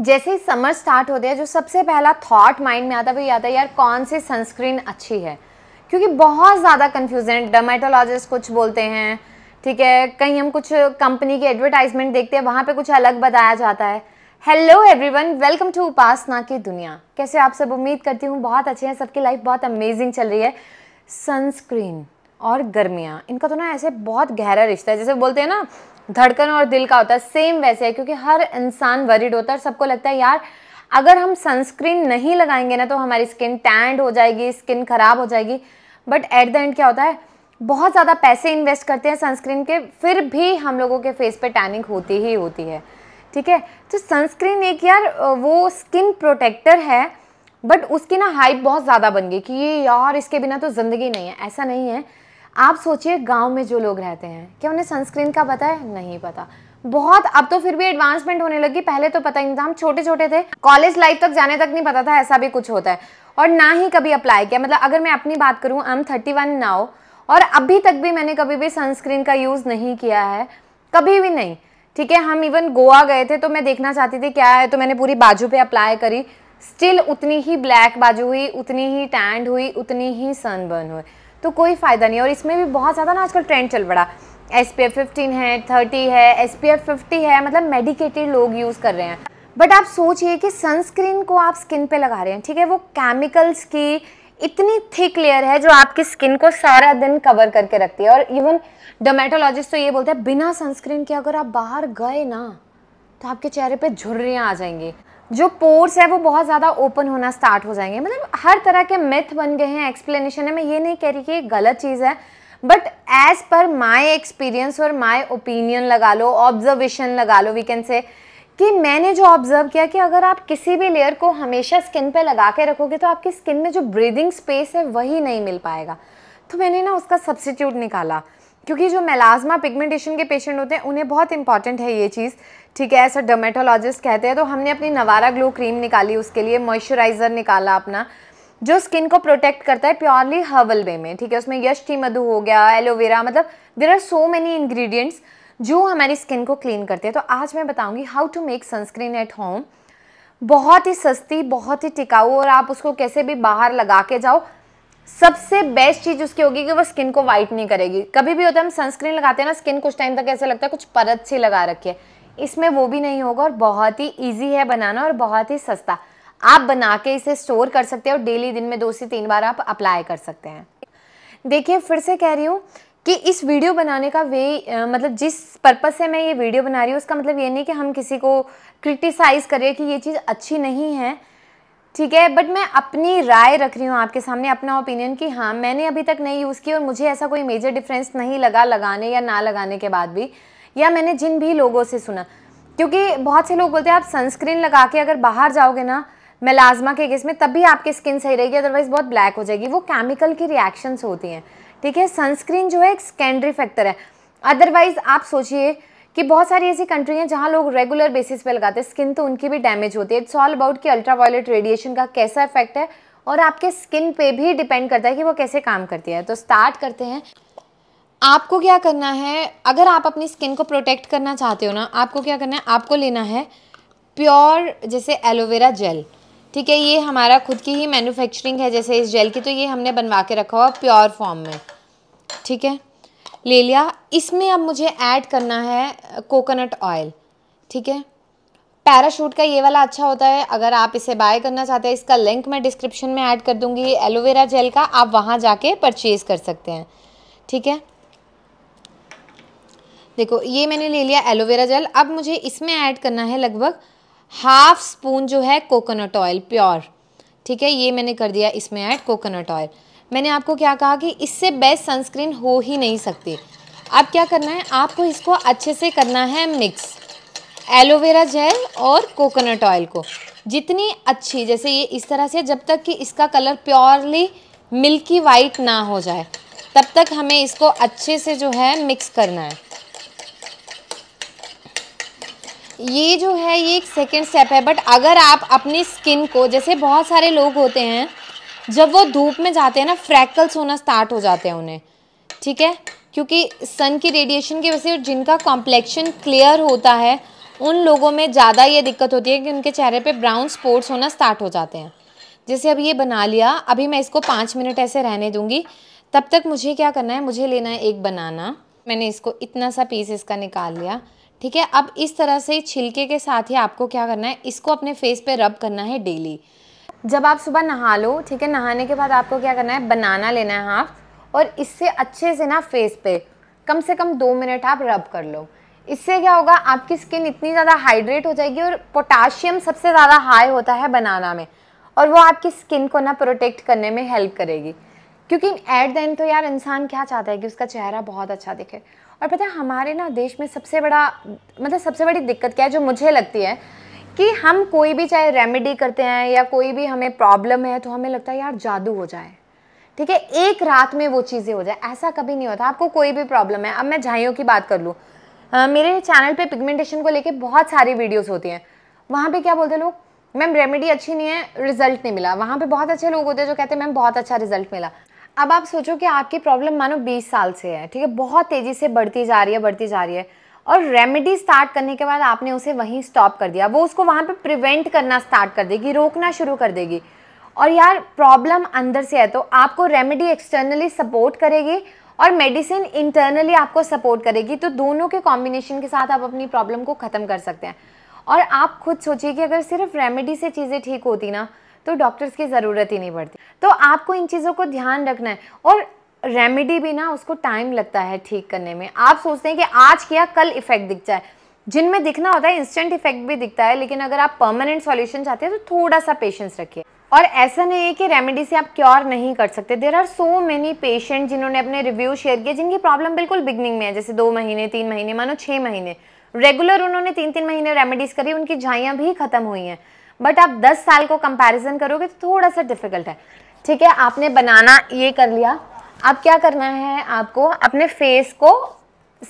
जैसे ही summer start होते हैं जो सबसे पहला थॉट माइंड में आता है वो ये आता है यार कौन सी सनस्क्रीन अच्छी है क्योंकि बहुत ज़्यादा कन्फ्यूजन है डर्मेटोलॉजिस्ट कुछ बोलते हैं ठीक है कहीं हम कुछ कंपनी की एडवर्टाइजमेंट देखते हैं वहाँ पे कुछ अलग बताया जाता है hello everyone welcome to Upasana की दुनिया कैसे आप सब उम्मीद करती हूँ बहुत अच्छे हैं सबकी लाइफ बहुत अमेजिंग चल रही है सनस्क्रीन और गर्मियाँ इनका तो ना ऐसे बहुत गहरा रिश्ता है जैसे बोलते हैं ना धड़कन और दिल का होता है सेम वैसे है क्योंकि हर इंसान वरिड होता है सबको लगता है यार अगर हम सनस्क्रीन नहीं लगाएंगे ना तो हमारी स्किन टैंड हो जाएगी स्किन ख़राब हो जाएगी बट एट द एंड क्या होता है बहुत ज़्यादा पैसे इन्वेस्ट करते हैं सनस्क्रीन के फिर भी हम लोगों के फेस पे टैनिंग होती ही होती है ठीक है तो सनस्क्रीन एक यार वो स्किन प्रोटेक्टर है बट उसकी ना हाइप बहुत ज़्यादा बन गई कि ये यार इसके बिना तो ज़िंदगी नहीं है ऐसा नहीं है आप सोचिए गांव में जो लोग रहते हैं क्या उन्हें सनस्क्रीन का पता है नहीं पता बहुत अब तो फिर भी एडवांसमेंट होने लगी पहले तो पता ही नहीं था हम छोटे छोटे थे कॉलेज लाइफ तक जाने तक नहीं पता था ऐसा भी कुछ होता है और ना ही कभी अप्लाई किया मतलब अगर मैं अपनी बात करूं I am thirty one now और अभी तक भी मैंने कभी भी सनस्क्रीन का यूज़ नहीं किया है कभी भी नहीं ठीक है हम इवन गोवा गए थे तो मैं देखना चाहती थी क्या है तो मैंने पूरी बाजू पे अप्लाई करी स्टिल उतनी ही ब्लैक बाजू हुई उतनी ही टैंड हुई उतनी ही सनबर्न हुई तो कोई फ़ायदा नहीं और इसमें भी बहुत ज़्यादा ना आजकल ट्रेंड चल पड़ा एस पी एफ फिफ्टीन है थर्टी है एस पी एफ फिफ्टी है मतलब मेडिकेटेड लोग यूज़ कर रहे हैं बट आप सोचिए कि सनस्क्रीन को आप स्किन पे लगा रहे हैं ठीक है वो केमिकल्स की इतनी थिक लेयर है जो आपकी स्किन को सारा दिन कवर करके रखती है और इवन डोमेटोलॉजिस्ट तो ये बोलते हैं बिना सनस्क्रीन के अगर आप बाहर गए ना तो आपके चेहरे पे झुर्रियाँ आ जाएंगी जो पोर्स है वो बहुत ज़्यादा ओपन होना स्टार्ट हो जाएंगे मतलब हर तरह के मिथ बन गए हैं एक्सप्लेनेशन है मैं ये नहीं कह रही कि ये गलत चीज़ है but as per my experience और माई ओपिनियन लगा लो ऑब्जर्वेशन लगा लो वी कैन से कि मैंने जो ऑब्जर्व किया कि अगर आप किसी भी लेयर को हमेशा स्किन पर लगा के रखोगे तो आपकी स्किन में जो ब्रीदिंग स्पेस है वही नहीं मिल पाएगा तो मैंने ना उसका सब्सिट्यूट निकाला क्योंकि जो मेलाजमा पिगमेंटेशन के पेशेंट होते हैं उन्हें बहुत इंपॉर्टेंट है ये चीज़ ठीक है ऐसा डर्मेटोलॉजिस्ट कहते हैं तो हमने अपनी नवारा ग्लो क्रीम निकाली उसके लिए मॉइस्चराइज़र निकाला अपना जो स्किन को प्रोटेक्ट करता है प्योरली हर्बल वे में ठीक है उसमें यश टी मधु हो गया एलोवेरा मतलब there are so many ingredients जो हमारी स्किन को क्लीन करते हैं तो आज मैं बताऊँगी how to make sunscreen at home बहुत ही सस्ती बहुत ही टिकाऊ और आप उसको कैसे भी बाहर लगा के जाओ सबसे बेस्ट चीज उसकी होगी कि वो स्किन को व्हाइट नहीं करेगी कभी भी होता है हम सनस्क्रीन लगाते हैं ना स्किन कुछ टाइम तक ऐसे लगता है कुछ परत सी लगा रखी है इसमें वो भी नहीं होगा और बहुत ही ईजी है बनाना और बहुत ही सस्ता आप बना के इसे स्टोर कर सकते हैं और डेली दिन में दो से तीन बार आप अप्लाई कर सकते हैं देखिए फिर से कह रही हूँ कि इस वीडियो बनाने का वे मतलब जिस पर्पज़ से मैं ये वीडियो बना रही हूँ उसका मतलब ये नहीं कि हम किसी को क्रिटिसाइज़ करें कि ये चीज़ अच्छी नहीं है ठीक है बट मैं अपनी राय रख रही हूँ आपके सामने अपना ओपिनियन कि हाँ मैंने अभी तक नहीं यूज़ की और मुझे ऐसा कोई मेजर डिफरेंस नहीं लगा लगाने या ना लगाने के बाद भी या मैंने जिन भी लोगों से सुना क्योंकि बहुत से लोग बोलते हैं आप सनस्क्रीन लगा के अगर बाहर जाओगे ना मेलाजमा के केस में तभी आपकी स्किन सही रहेगी अदरवाइज बहुत ब्लैक हो जाएगी वो केमिकल की रिएक्शंस होती हैं ठीक है सनस्क्रीन जो है एक सेकेंडरी फैक्टर है अदरवाइज आप सोचिए कि बहुत सारी ऐसी कंट्री हैं जहाँ लोग रेगुलर बेसिस पे लगाते हैं स्किन तो उनकी भी डैमेज होती है इट्स ऑल अबाउट कि अल्ट्रा वायलेट रेडिएशन का कैसा इफेक्ट है और आपके स्किन पे भी डिपेंड करता है कि वो कैसे काम करती है तो स्टार्ट करते हैं आपको क्या करना है अगर आप अपनी स्किन को प्रोटेक्ट करना चाहते हो ना आपको क्या करना है आपको लेना है प्योर जैसे एलोवेरा जेल ठीक है ये हमारा खुद की ही मैन्युफैक्चरिंग है जैसे इस जेल की तो ये हमने बनवा के रखा हुआ प्योर फॉर्म में ठीक है ले लिया इसमें अब मुझे ऐड करना है कोकोनट uh, ऑयल ठीक है पैराशूट का ये वाला अच्छा होता है अगर आप इसे बाय करना चाहते हैं इसका लिंक मैं डिस्क्रिप्शन में ऐड कर दूंगी एलोवेरा जेल का आप वहाँ जाके परचेज़ कर सकते हैं ठीक है देखो ये मैंने ले लिया एलोवेरा जेल अब मुझे इसमें ऐड करना है लगभग हाफ स्पून जो है कोकोनट ऑयल प्योर ठीक है ये मैंने कर दिया इसमें ऐड कोकोनट ऑयल मैंने आपको क्या कहा कि इससे बेस्ट सनस्क्रीन हो ही नहीं सकती अब क्या करना है आपको इसको अच्छे से करना है मिक्स एलोवेरा जेल और कोकोनट ऑयल को जितनी अच्छी जैसे ये इस तरह से जब तक कि इसका कलर प्योरली मिल्की वाइट ना हो जाए तब तक हमें इसको अच्छे से जो है मिक्स करना है ये जो है ये एक सेकेंड स्टेप है बट अगर आप अपनी स्किन को जैसे बहुत सारे लोग होते हैं जब वो धूप में जाते हैं ना फ्रैकल्स होना स्टार्ट हो जाते हैं उन्हें ठीक है क्योंकि सन की रेडिएशन की वजह से जिनका कॉम्प्लेक्शन क्लियर होता है उन लोगों में ज़्यादा ये दिक्कत होती है कि उनके चेहरे पे ब्राउन स्पॉट्स होना स्टार्ट हो जाते हैं जैसे अब ये बना लिया अभी मैं इसको पाँच मिनट ऐसे रहने दूँगी तब तक मुझे क्या करना है मुझे लेना है एक बनाना मैंने इसको इतना सा पीस इसका निकाल लिया ठीक है अब इस तरह से छिलके के साथ ही आपको क्या करना है इसको अपने फेस पर रब करना है डेली जब आप सुबह नहा लो ठीक है नहाने के बाद आपको क्या करना है बनाना लेना है हाफ और इससे अच्छे से ना फेस पे कम से कम दो मिनट आप रब कर लो इससे क्या होगा आपकी स्किन इतनी ज़्यादा हाइड्रेट हो जाएगी और पोटाशियम सबसे ज़्यादा हाई होता है बनाना में और वो आपकी स्किन को ना प्रोटेक्ट करने में हेल्प करेगी क्योंकि एट द एंड तो यार इंसान क्या चाहता है कि उसका चेहरा बहुत अच्छा दिखे और पता है हमारे ना देश में सबसे बड़ा मतलब सबसे बड़ी दिक्कत क्या है जो मुझे लगती है कि हम कोई भी चाहे रेमेडी करते हैं या कोई भी हमें प्रॉब्लम है तो हमें लगता है यार जादू हो जाए ठीक है एक रात में वो चीज़ें हो जाए ऐसा कभी नहीं होता आपको कोई भी प्रॉब्लम है अब मैं झाइयों की बात कर लूँ मेरे चैनल पे पिगमेंटेशन को लेके बहुत सारी वीडियोस होती हैं वहाँ पे क्या बोलते हैं लोग मैम रेमेडी अच्छी नहीं है रिजल्ट नहीं मिला वहाँ पे बहुत अच्छे लोग होते हैं जो कहते हैं मैम बहुत अच्छा रिजल्ट मिला अब आप सोचो कि आपकी प्रॉब्लम मानो बीस साल से है ठीक है बहुत तेज़ी से बढ़ती जा रही है बढ़ती जा रही है और रेमेडी स्टार्ट करने के बाद आपने उसे वहीं स्टॉप कर दिया वो उसको वहाँ पे प्रिवेंट करना स्टार्ट कर देगी रोकना शुरू कर देगी और यार प्रॉब्लम अंदर से है तो आपको रेमेडी एक्सटर्नली सपोर्ट करेगी और मेडिसिन इंटरनली आपको सपोर्ट करेगी तो दोनों के कॉम्बिनेशन के साथ आप अपनी प्रॉब्लम को ख़त्म कर सकते हैं और आप खुद सोचिए कि अगर सिर्फ रेमेडी से चीज़ें ठीक होती ना तो डॉक्टर्स की ज़रूरत ही नहीं पड़ती तो आपको इन चीज़ों को ध्यान रखना है और रेमेडी भी ना उसको टाइम लगता है ठीक करने में आप सोचते हैं कि आज किया कल इफेक्ट दिख जाए जिनमें दिखना होता है इंस्टेंट इफेक्ट भी दिखता है लेकिन अगर आप परमानेंट सॉल्यूशन चाहते हैं तो थोड़ा सा पेशेंस रखिए और ऐसा नहीं है कि रेमेडी से आप क्योर नहीं कर सकते there are so many patient जिन्होंने अपने रिव्यू शेयर किए जिनकी प्रॉब्लम बिल्कुल बिगनिंग में है जैसे दो महीने तीन महीने मानो छः महीने रेगुलर उन्होंने तीन तीन महीने रेमेडीज़ करी उनकी झाइयाँ भी ख़त्म हुई हैं बट आप दस साल को कंपेरिजन करोगे तो थोड़ा सा डिफिकल्ट है ठीक है आपने बनाना ये कर लिया अब क्या करना है आपको अपने फेस को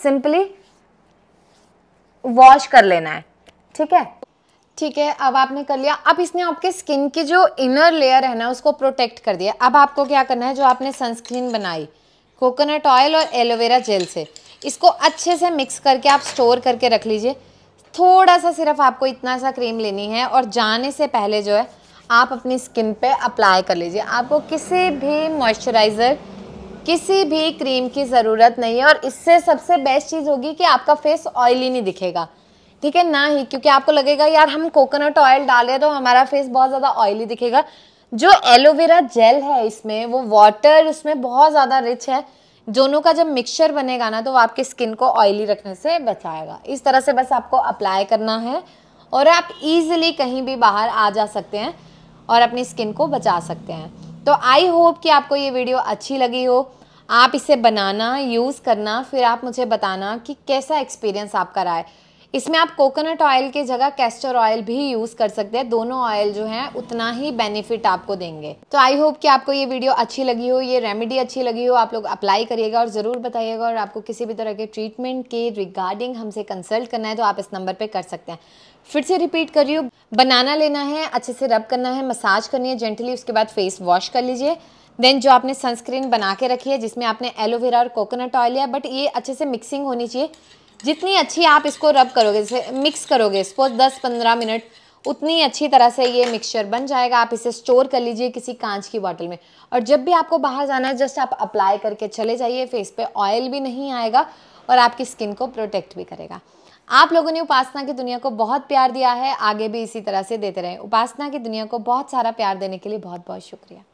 सिंपली वॉश कर लेना है ठीक है ठीक है अब आपने कर लिया अब इसने आपके स्किन की जो इनर लेयर है ना उसको प्रोटेक्ट कर दिया अब आपको क्या करना है जो आपने सनस्क्रीन बनाई कोकोनट ऑयल और एलोवेरा जेल से इसको अच्छे से मिक्स करके आप स्टोर करके रख लीजिए थोड़ा सा सिर्फ आपको इतना सा क्रीम लेनी है और जाने से पहले जो है आप अपनी स्किन पे अप्लाई कर लीजिए आपको किसी भी मॉइस्चराइज़र किसी भी क्रीम की ज़रूरत नहीं है और इससे सबसे बेस्ट चीज़ होगी कि आपका फेस ऑयली नहीं दिखेगा ठीक है ना ही क्योंकि आपको लगेगा यार हम कोकोनट ऑयल डाले तो हमारा फेस बहुत ज़्यादा ऑयली दिखेगा जो एलोवेरा जेल है इसमें वो वाटर उसमें बहुत ज़्यादा रिच है दोनों का जब मिक्सचर बनेगा ना तो वो आपकी स्किन को ऑयली रखने से बचाएगा इस तरह से बस आपको अप्लाई करना है और आप इजीली कहीं भी बाहर आ जा सकते हैं और अपनी स्किन को बचा सकते हैं तो आई होप कि आपको ये वीडियो अच्छी लगी हो आप इसे बनाना यूज़ करना फिर आप मुझे बताना कि कैसा एक्सपीरियंस आपका रहा है इसमें आप कोकोनट ऑयल के जगह कैस्टर ऑयल भी यूज़ कर सकते हैं दोनों ऑयल जो हैं उतना ही बेनिफिट आपको देंगे तो आई होप कि आपको ये वीडियो अच्छी लगी हो ये रेमेडी अच्छी लगी हो आप लोग अप्लाई करिएगा और ज़रूर बताइएगा और आपको किसी भी तरह के ट्रीटमेंट के रिगार्डिंग हमसे कंसल्ट करना है तो आप इस नंबर पर कर सकते हैं फिर से रिपीट कर रही हूँ बनाना लेना है अच्छे से रब करना है मसाज करनी है जेंटली उसके बाद फेस वॉश कर लीजिए देन जो आपने सनस्क्रीन बना के रखी है जिसमें आपने एलोवेरा और कोकोनट ऑयल लिया बट ये अच्छे से मिक्सिंग होनी चाहिए जितनी अच्छी आप इसको रब करोगे जैसे मिक्स करोगे सपोज दस पंद्रह मिनट उतनी अच्छी तरह से ये मिक्सचर बन जाएगा आप इसे स्टोर कर लीजिए किसी कांच की बॉटल में और जब भी आपको बाहर जाना है जस्ट आप अप्लाई करके चले जाइए फेस पे ऑयल भी नहीं आएगा और आपकी स्किन को प्रोटेक्ट भी करेगा आप लोगों ने उपासना की दुनिया को बहुत प्यार दिया है आगे भी इसी तरह से देते रहें उपासना की दुनिया को बहुत सारा प्यार देने के लिए बहुत बहुत शुक्रिया